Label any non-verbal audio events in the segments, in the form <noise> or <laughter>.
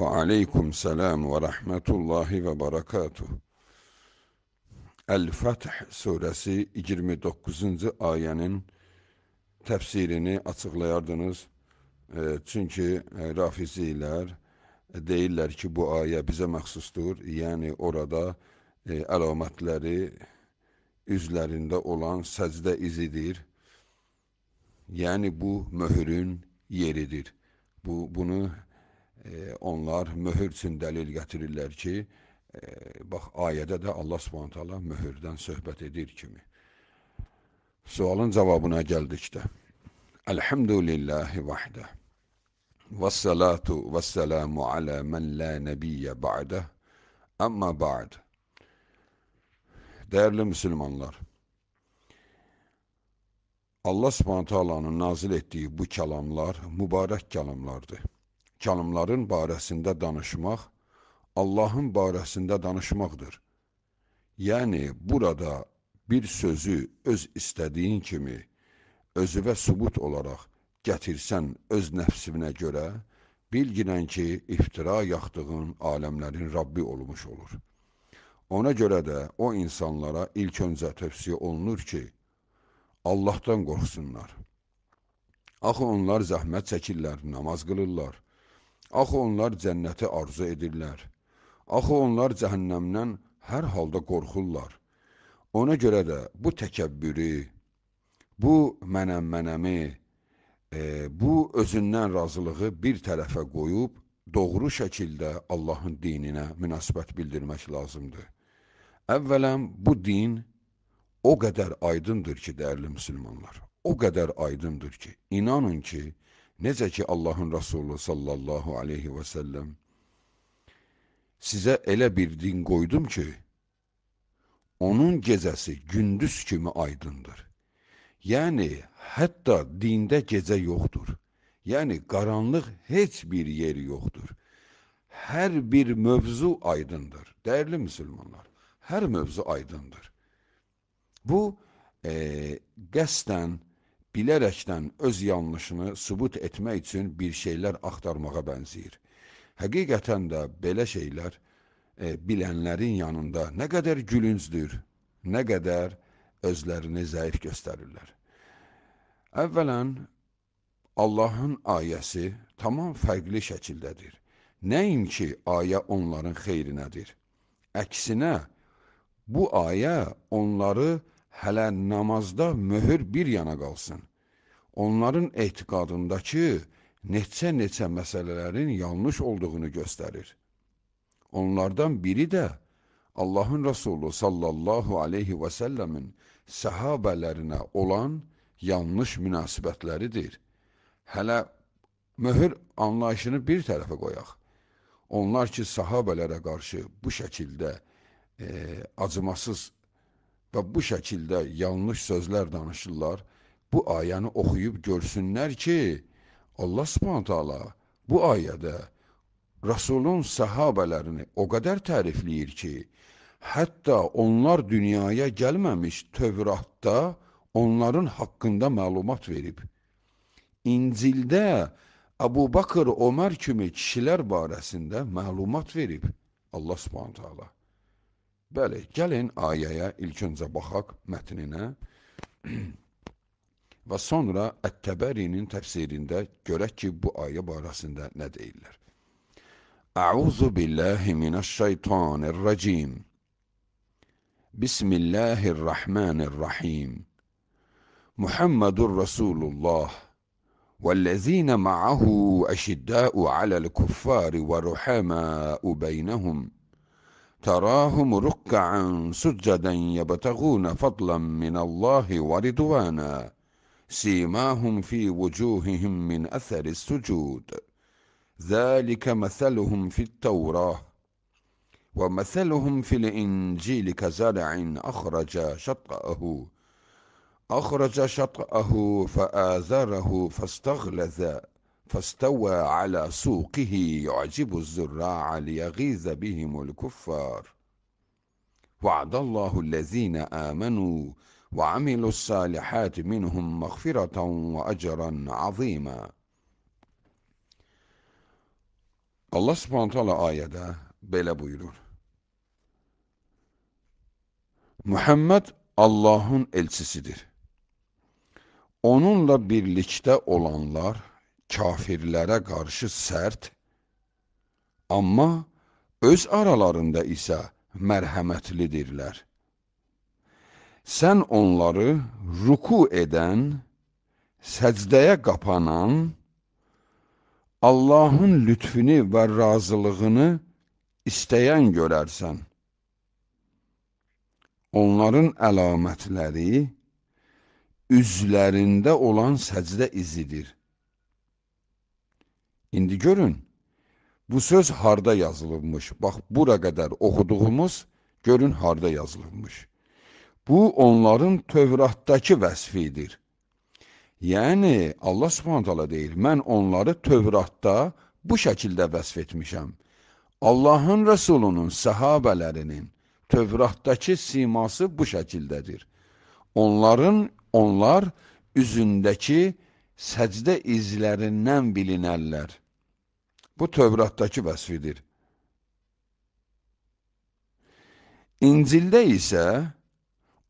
وعليكم السلام ورحمة الله وبركاته Əl-Fəth surəsi 29-cu ayənin təfsirini açıqlayardınız. Çünki rafizilər e, deyirlər ki, bu ayə bizə məxsusdur. Yəni, orada e, əlamətləri üzlərində olan səcdə izidir. Yəni, bu möhürün yeridir. Bu, bunu onlar möhür üçün dəlil gətirirlər ki, e, bax ayədə də Allah Subhanahu taala möhürdən söhbət edir kimi. Sualın cavabına gəldikdə. Elhamdülillahi vahdə. Vəssalatu vəssalamu alə men la nabiyyə ba'də. Amma ba'd. Dəyərli müsəlmanlar, Allah Subhanahu taalanın nazil etdiyi bu kəlamlar mübarək kəlamlardır. Kanımların barəsində danışmaq Allahın barəsində danışmaqdır. Yəni burada bir sözü öz istədiyin kimi özüvə sübut olaraq gətirsən öz nəfsinə görə, bilginən ki, iftira yaxdığın aləmlərin Rabbi olmuş olur. Ona görə də o insanlara ilk öncə tövsiyə olunur ki, Allahdan qorxsunlar. Axı onlar zəhmət çəkirlər, namaz qılırlar, Axı onlar cənnəti arzu edirlər. Axı onlar cəhənnəmdən hər halda qorxurlar. Ona görə də bu təkəbbürü, bu mənəm-mənəmi, e, bu özündən razılığı bir tərəfə qoyub doğru şəkildə Allahın dininə münasibət bildirmək lazımdır. Əvvələn bu din o qədər aydındır ki, dəyərli müsəlmanlar, o qədər aydındır ki, inanın ki, Necə ki, Allahın Rasulü sallallahu aleyhi və səlləm sizə elə bir din qoydum ki, onun gecəsi gündüz kimi aydındır. Yəni, hətta dində gecə yoxdur. Yəni, qaranlıq heç bir yeri yoxdur. Hər bir mövzu aydındır. Dəyərli müsəlmanlar, hər mövzu aydındır. Bu, e, qəstən bilərəkdən öz yanlışını sübut etmək üçün bir şeylər axtarmağa bənzəyir. Həqiqətən də belə şeylər e, bilənlərin yanında nə qədər gülüncdür, nə qədər özlərini zəif göstərirlər. Əvvələn, Allahın ayəsi tamam fərqli şəkildədir. Nəinki ayə onların xeyrinədir. Əksinə, bu ayə onları xeyrinədir hələ namazda möhür bir yana qalsın. Onların etiqadındakı neçə-neçə məsələlərin yanlış olduğunu göstərir. Onlardan biri də Allahın Rəsulu sallallahu aleyhi və səlləmin səhabələrinə olan yanlış münasibətləridir. Hələ möhür anlayışını bir tərəfə qoyaq. Onlar ki, sahabələrə qarşı bu şəkildə e, acımasız və bu şəkildə yanlış sözlər danışırlar, bu ayəni oxuyub görsünlər ki, Allah Subhanahu taala bu ayədə Rasulun səhabələrini o qədər tərifləyir ki, hətta onlar dünyaya gəlməmiş Tövratda onların haqqında məlumat verib. İncildə Əbu Bakır, Ömər kimi kişilər barəsində məlumat verib Allah Subhanahu taala. Bəli, gəlin ayəyə ilk öncə baxaq mətninə <clears throat> və sonra Ət-Təbərinin təfsirində görək ki, bu ayə barəsində nə deyirlər. Əuzu billahi minəşşeytanirracim. Bismillahirrahmanirrahim. Muhammedur Resulullah. والذين معه أشداء على الكفار ورحماء بينهم تراهم ركعا سجدا يبتغون فضلا من الله ورضوانا سيماهم في وجوههم من اثر السجود ذلك مثلهم في التوراه ومثلهم في الانجيل كزرع اخرج شطاه اخرج شطاه فازره فاستغلذ فاستوى على سوقه يعجب الزراع ليغيظ بهم الكفار وعد الله الذين امنوا وعملوا الصالحات منهم مغفره واجرا عظيما الله Allah subhanahu ayada böyle buyurur. Muhammed Allah'ın elçisidir. Onunla birlikte olanlar kafirlərə qarşı sərt, amma öz aralarında isə mərhəmətlidirlər. Sən onları ruku edən, səcdəyə qapanan, Allahın lütfünü və razılığını istəyən görərsən. Onların əlamətləri üzlərində olan səcdə izidir. İndi görün, bu söz harda yazılırmış. Bax, bura qədər oxuduğumuz görün harda yazılırmış. Bu, onların Tövratdakı vəsfidir. Yəni, Allah subhanətələ deyir, mən onları Tövratda bu şəkildə vəsf etmişəm. Allahın Rəsulunun səhabələrinin Tövratdakı siması bu şəkildədir. Onların, onlar üzündəki səcdə izlərindən bilinərlər. Bu Tövratdakı vəsfidir. İncildə isə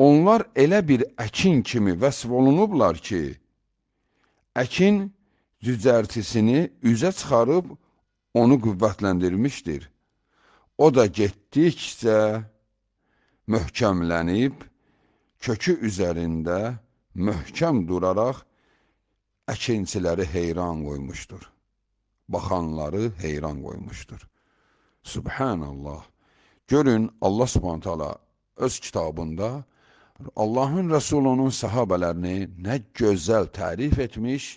onlar elə bir əkin kimi vəsf olunublar ki, əkin cücərtisini üzə çıxarıb onu qüvvətləndirmişdir. O da getdikcə möhkəmlənib, kökü üzərində möhkəm duraraq əkinçiləri heyran qoymuşdur. Baxanları heyran qoymuşdur. Subhanallah. Görün Allah Subhanahu taala öz kitabında Allahın Rəsulunun səhabələrini nə gözəl tərif etmiş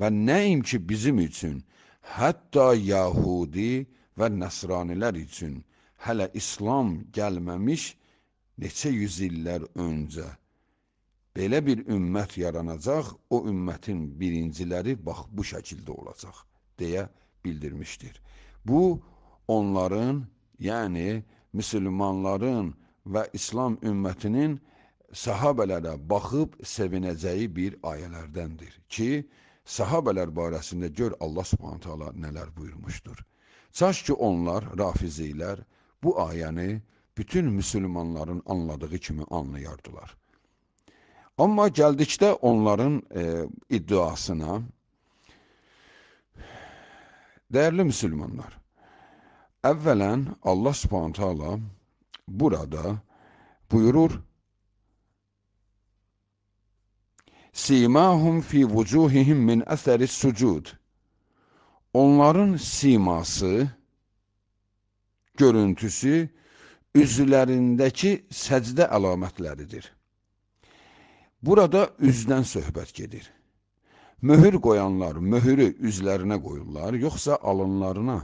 və nəyim ki bizim üçün, hətta Yahudi və Nəsranilər üçün hələ İslam gəlməmiş neçə yüz illər öncə Belə bir ümmət yaranacaq, o ümmətin birinciləri bax bu şəkildə olacaq deyə bildirmişdir. Bu onların, yəni müsəlmanların və İslam ümmətinin sahabelərə baxıb sevinəcəyi bir ayələrdəndir ki, sahabelər barəsində gör Allah Subhanahu taala nələr buyurmuşdur. Çaş ki onlar rafizilər bu ayəni bütün müsəlmanların anladığı kimi anlayardılar. Amma gəldikdə onların e, iddiasına, dəyərli müsəlmanlar, əvvələn Allah subhanahu taala burada buyurur: Simahum fi vucuhihim min əsəris sucud. Onların siması, görüntüsü üzlərindəki səcdə əlamətləridir. Burada üzdən söhbət gedir. Möhür qoyanlar möhürü üzlərinə qoyurlar, yoxsa alınlarına,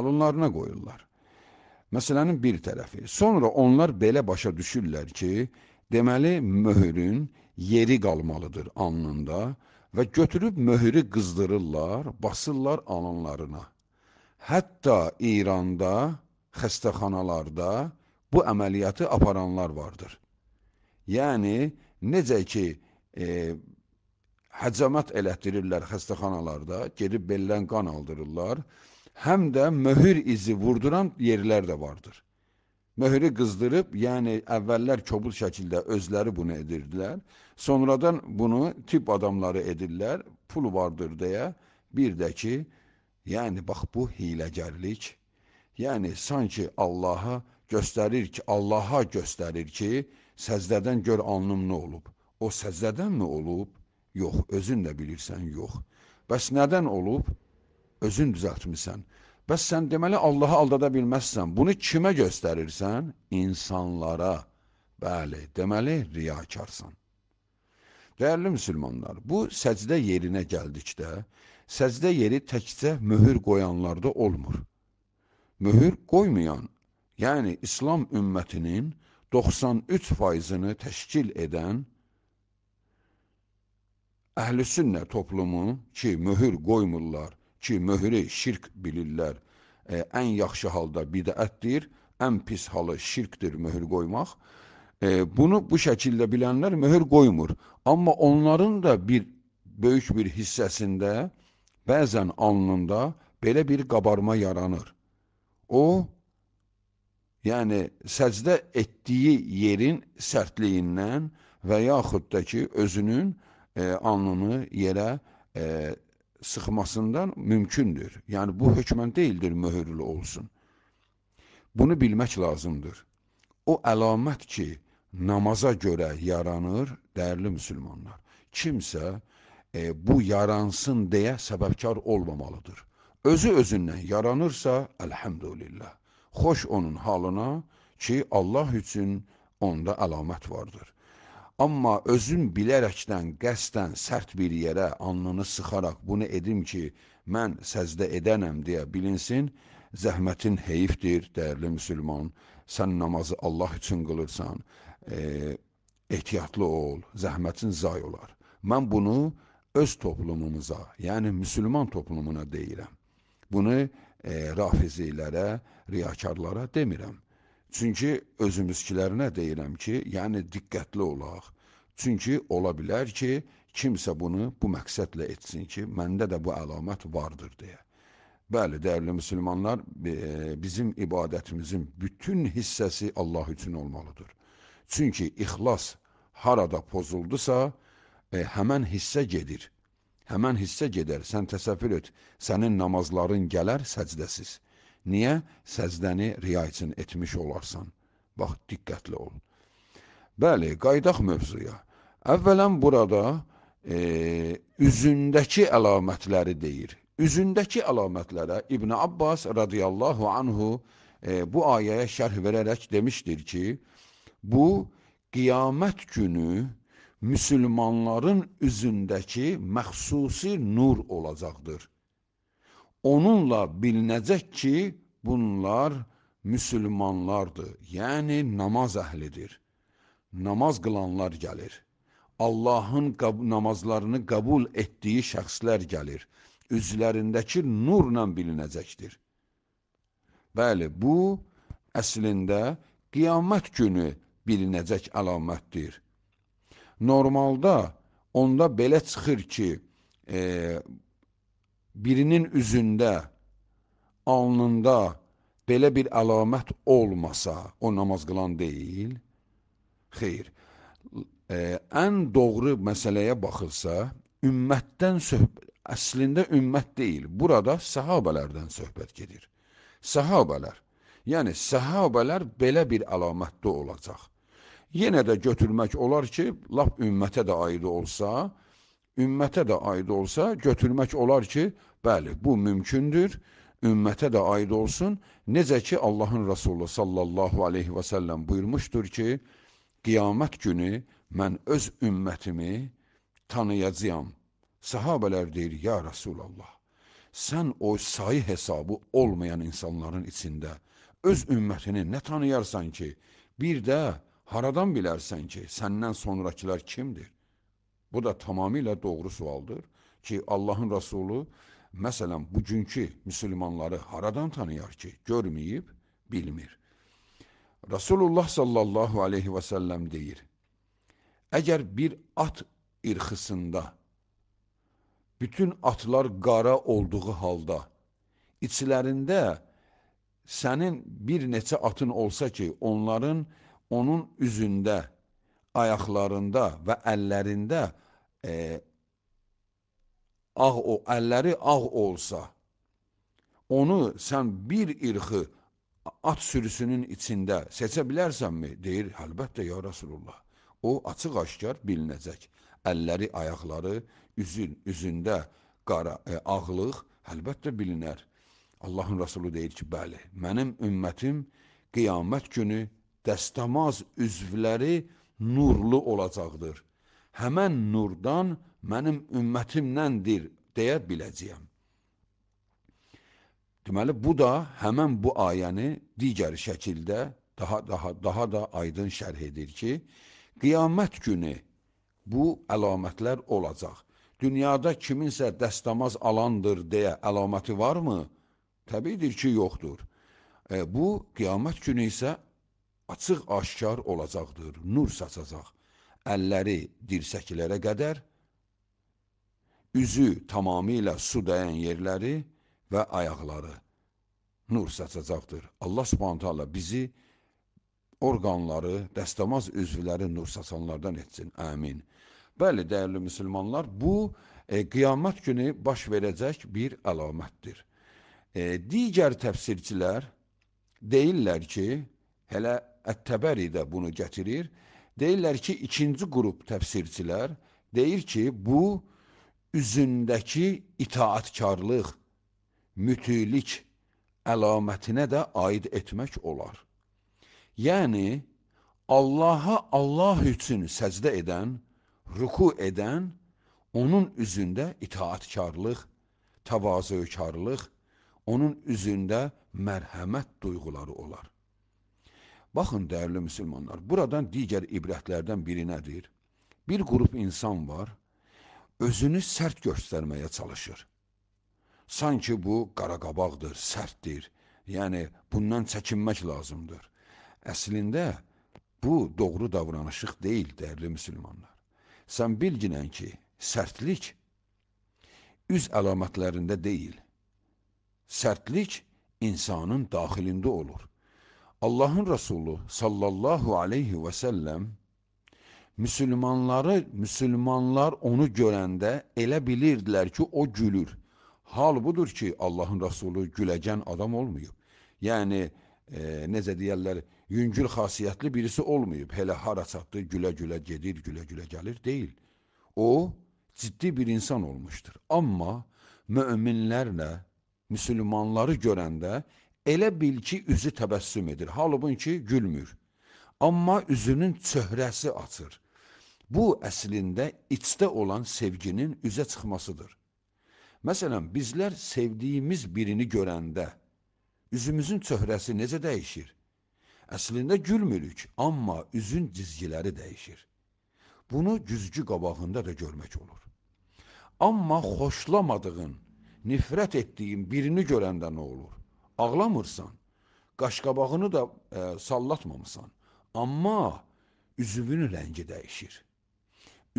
alınlarına qoyurlar. Məsələnin bir tərəfi. Sonra onlar belə başa düşürlər ki, deməli möhürün yeri qalmalıdır alnında və götürüb möhürü qızdırırlar, basırlar alınlarına. Hətta İranda, xəstəxanalarda bu əməliyyatı aparanlar vardır. Yəni, Necə ki, e, həcamat elətdirirlər xəstəxanalarda, gedib beldən qan aldırırlar, həm də möhür izi vurduran yerlər də vardır. Möhürü qızdırıb, yəni əvvəllər kobud şəkildə özləri bunu edirdilər, sonradan bunu tip adamları edirlər, pul vardır deyə, bir də ki, yəni bax bu hiləgərlik, yəni sanki Allaha göstərir ki, Allaha göstərir ki, səcdədən gör alnım nə olub. O səcdədənmi olub? Yox, özün də bilirsən, yox. Bəs nədən olub? Özün düzəltmisən. Bəs sən deməli Allahı aldada bilməzsən. Bunu kimə göstərirsən? İnsanlara. Bəli, deməli riyakarsan. Dəyərli müsəlmanlar, bu səcdə yerinə gəldikdə, səcdə yeri təkcə möhür qoyanlarda olmur. Möhür qoymayan yəni İslam ümmətinin 93 faizini təşkil edən əhlüsünnə toplumu ki, möhür qoymurlar, ki, möhürü şirk bilirlər, e, ən yaxşı halda bidətdir, ən pis halı şirkdir möhür qoymaq. E, bunu bu şəkildə bilənlər möhür qoymur. Amma onların da bir böyük bir hissəsində, bəzən alnında belə bir qabarma yaranır. O, yəni səcdə etdiyi yerin sərtliyindən və yaxud da ki, özünün e, alnını yerə e, sıxmasından mümkündür. Yəni, bu hökmən deyildir möhürlü olsun. Bunu bilmək lazımdır. O əlamət ki, namaza görə yaranır, dəyərli müsəlmanlar. Kimsə e, bu yaransın deyə səbəbkar olmamalıdır. Özü özündən yaranırsa, əlhəmdülillah xoş onun halına ki, Allah üçün onda əlamət vardır. Amma özün bilərəkdən, qəsdən sərt bir yerə alnını sıxaraq bunu edim ki, mən səzdə edənəm deyə bilinsin, zəhmətin heyifdir, dəyərli müsəlman. Sən namazı Allah üçün qılırsan, e, ehtiyatlı ol, zəhmətin zay olar. Mən bunu öz toplumumuza, yəni müsəlman toplumuna deyirəm. Bunu e, rafizilərə, riyakarlara demirəm. Çünki özümüzkilərinə deyirəm ki, yəni diqqətli olaq. Çünki ola bilər ki, kimsə bunu bu məqsədlə etsin ki, məndə də bu əlamət vardır deyə. Bəli, dəyərli müsəlmanlar, e, bizim ibadətimizin bütün hissəsi Allah üçün olmalıdır. Çünki ixlas harada pozuldusa, e, həmən hissə gedir. Həmən hissə gedər, sən təsəvvür et, sənin namazların gələr səcdəsiz. Niyə? Səcdəni riya üçün etmiş olarsan. Bax, diqqətli ol. Bəli, qaydaq mövzuya. Əvvələn burada e, üzündəki əlamətləri deyir. Üzündəki əlamətlərə İbn Abbas radiyallahu anhu e, bu ayəyə şərh verərək demişdir ki, bu qiyamət günü müsəlmanların üzündəki məxsusi nur olacaqdır. Onunla bilinəcək ki, bunlar müsəlmanlardır, yəni namaz əhlidir. Namaz qılanlar gəlir. Allahın qab namazlarını qəbul etdiyi şəxslər gəlir. Üzlərindəki nurla bilinəcəkdir. Bəli, bu əslində qiyamət günü bilinəcək əlamətdir normalda onda belə çıxır ki, e, birinin üzündə, alnında belə bir əlamət olmasa, o namaz qılan deyil. Xeyr. E, ən doğru məsələyə baxılsa, ümmətdən söhbət, əslində ümmət deyil. Burada səhabələrdən söhbət gedir. Səhabələr. Yəni səhabələr belə bir əlamətdə olacaq yenə də götürmək olar ki, lap ümmətə də aid olsa, ümmətə də aid olsa, götürmək olar ki, bəli, bu mümkündür, ümmətə də aid olsun. Necə ki, Allahın Rasulü sallallahu aleyhi və səlləm buyurmuşdur ki, qiyamət günü mən öz ümmətimi tanıyacağam. Sahabələr deyir, ya Rasulallah, sən o sayı hesabı olmayan insanların içində öz ümmətini nə tanıyarsan ki, bir də Haradan bilərsən ki, səndən sonrakılar kimdir? Bu da tamamilə doğru sualdır ki, Allahın Rəsulu məsələn bugünkü müsəlmanları haradan tanıyar ki, görməyib, bilmir. Rasulullah sallallahu aleyhi və səlləm deyir: Əgər bir at irxisində bütün atlar qara olduğu halda içlərində sənin bir neçə atın olsa ki, onların onun üzündə, ayaqlarında və əllərində e, ağ o əlləri ağ olsa, onu sən bir irxi at sürüsünün içində seçə bilərsənmi? Deyir, əlbəttə ya Rasulullah. O açıq-aşkar bilinəcək. Əlləri, ayaqları, üzün, üzündə qara, e, ağlıq əlbəttə bilinər. Allahın Rasulü deyir ki, bəli, mənim ümmətim qiyamət günü dəstəmaz üzvləri nurlu olacaqdır. Həmən nurdan mənim ümmətimdəndir deyə biləcəyəm. Deməli bu da həmən bu ayəni digər şəkildə daha daha daha da aydın şərh edir ki, qiyamət günü bu əlamətlər olacaq. Dünyada kiminsə dəstəmaz alandır deyə əlaməti varmı? Təbiidir ki, yoxdur. E, bu qiyamət günü isə açıq-aşkar olacaqdır, nur saçacaq. Əlləri dirsəklərə qədər, üzü tamamilə su dəyən yerləri və ayaqları nur saçacaqdır. Allah subhanətə Allah bizi orqanları, dəstəmaz üzvləri nur saçanlardan etsin. Əmin. Bəli, dəyərli müsəlmanlar, bu e, qiyamət günü baş verəcək bir əlamətdir. E, digər təfsirçilər deyirlər ki, hələ Ət-Təbəri də bunu gətirir. Deyirlər ki, ikinci qrup təfsirçilər deyir ki, bu üzündəki itaatkarlıq, mütilik əlamətinə də aid etmək olar. Yəni Allaha Allah üçün səcdə edən, ruku edən onun üzündə itaatkarlıq, təvazökarlıq, onun üzündə mərhəmət duyğuları olar. Baxın dəyərli müsəlmanlar, buradan digər ibrətlərdən biri nədir? Bir qrup insan var, özünü sərt göstərməyə çalışır. Sanki bu qaraqabaqdır, sərtdir. Yəni bundan çəkinmək lazımdır. Əslində bu doğru davranışıq deyil, dəyərli müsəlmanlar. Sən bilginən ki, sərtlik üz əlamətlərində deyil. Sərtlik insanın daxilində olur Allah'ın Resulü sallallahu aleyhi ve sellem Müslümanları Müslümanlar onu görende elə bilirdilər ki, o gülür. Hal budur ki, Allahın Resulü gülecen adam olmuyor. Yani e, necə deyirlər, yüngül xasiyyətli birisi olmuyor. Elə hara çatdı, gülə-gülə gedir, gülə-gülə gəlir deyil. O ciddi bir insan olmuştur. Amma müminlerle Müslümanları görende, Elə bil ki, üzü təbəssüm edir, halbuki gülmür. Amma üzünün çöhrəsi açır. Bu əslində içdə olan sevginin üzə çıxmasıdır. Məsələn, bizlər sevdiyimiz birini görəndə üzümüzün çöhrəsi necə dəyişir? Əslində gülmürük, amma üzün cizgiləri dəyişir. Bunu güzgü qabağında da görmək olur. Amma xoşlamadığın, nifrət etdiyin birini görəndə nə olur? ağlamırsan, qaşqabağını da e, sallatmamısan, amma üzümünün rəngi dəyişir.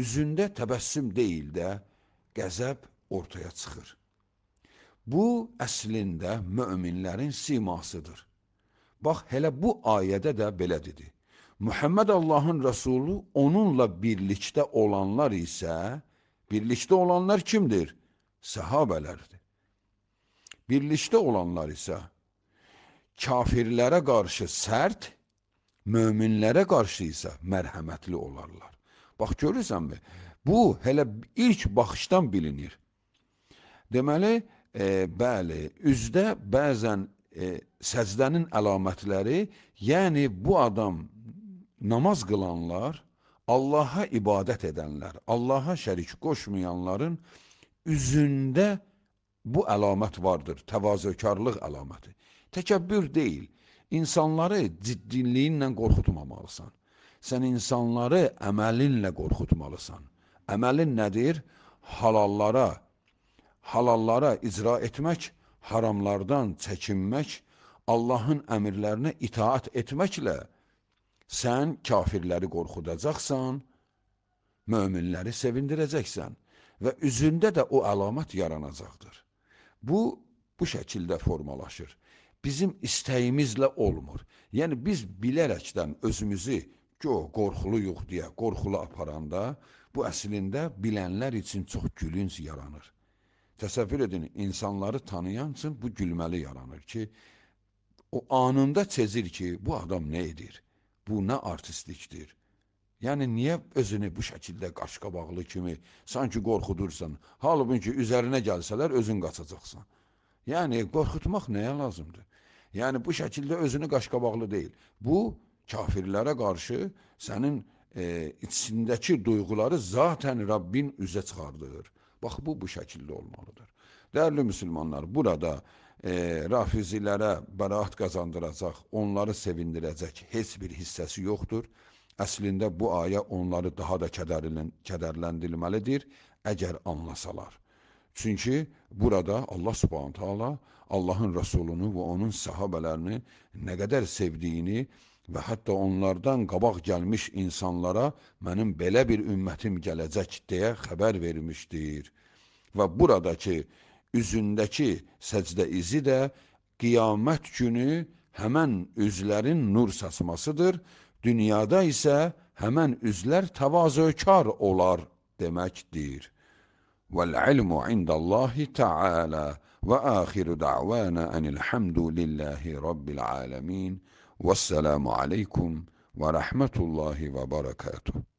Üzündə təbəssüm deyil də qəzəb ortaya çıxır. Bu əslində möminlərin simasıdır. Bax elə bu ayədə də belə dedi. Muhammed Allahın Rəsulu onunla birlikdə olanlar isə birlikdə olanlar kimdir? Səhabələrdir. Birlikdə olanlar isə kafirlərə qarşı sərt, möminlərə qarşı isə mərhəmətli olarlar. Bax görürsənmi? Bu hələ ilk baxışdan bilinir. Deməli, e, bəli, üzdə bəzən e, səcdənin əlamətləri, yəni bu adam namaz qılanlar, Allaha ibadət edənlər, Allaha şərik qoşmayanların üzündə bu əlamət vardır, təvazökarlıq əlaməti. Təkəbbür deyil. İnsanları ciddiliyinlə qorxutmamalısan. Sən insanları əməlinlə qorxutmalısan. Əməlin nədir? Halallara, halallara icra etmək, haramlardan çəkinmək, Allahın əmirlərinə itaat etməklə sən kafirləri qorxudacaqsan, möminləri sevindirəcəksən və üzündə də o əlamət yaranacaqdır. Bu, bu şəkildə formalaşır bizim istəyimizlə olmur. Yəni biz bilərəkdən özümüzü ki, qorxuluyuq deyə qorxulu aparanda bu əslində bilənlər üçün çox gülünc yaranır. Təsəvvür edin, insanları tanıyan üçün bu gülməli yaranır ki, o anında sezir ki, bu adam nə edir? Bu nə artistlikdir? Yəni niyə özünü bu şəkildə qaşqabaqlı kimi sanki qorxudursan, halbuki üzərinə gəlsələr özün qaçacaqsan. Yəni qorxutmaq nəyə lazımdır? Yəni bu şəkildə özünü qaşqabaqlı deyil. Bu kafirlərə qarşı sənin e, içindəki duyğuları zaten Rabbin üzə çıxardır. Bax bu bu şəkildə olmalıdır. Dəyərli müsəlmanlar, burada e, rafizilərə bəraət qazandıracaq, onları sevindirəcək heç bir hissəsi yoxdur. Əslində bu ayə onları daha da kədərləndirməlidir, əgər anlasalar. Çünki burada Allah subhanahu taala Allahın Rəsulunu və onun səhabələrini nə qədər sevdiyini və hətta onlardan qabaq gəlmiş insanlara mənim belə bir ümmətim gələcək deyə xəbər vermişdir. Və buradakı üzündəki səcdə izi də qiyamət günü həmən üzlərin nur saçmasıdır. Dünyada isə həmən üzlər təvazökar olar deməkdir. والعلم عند الله تعالى واخر دعوانا ان الحمد لله رب العالمين والسلام عليكم ورحمه الله وبركاته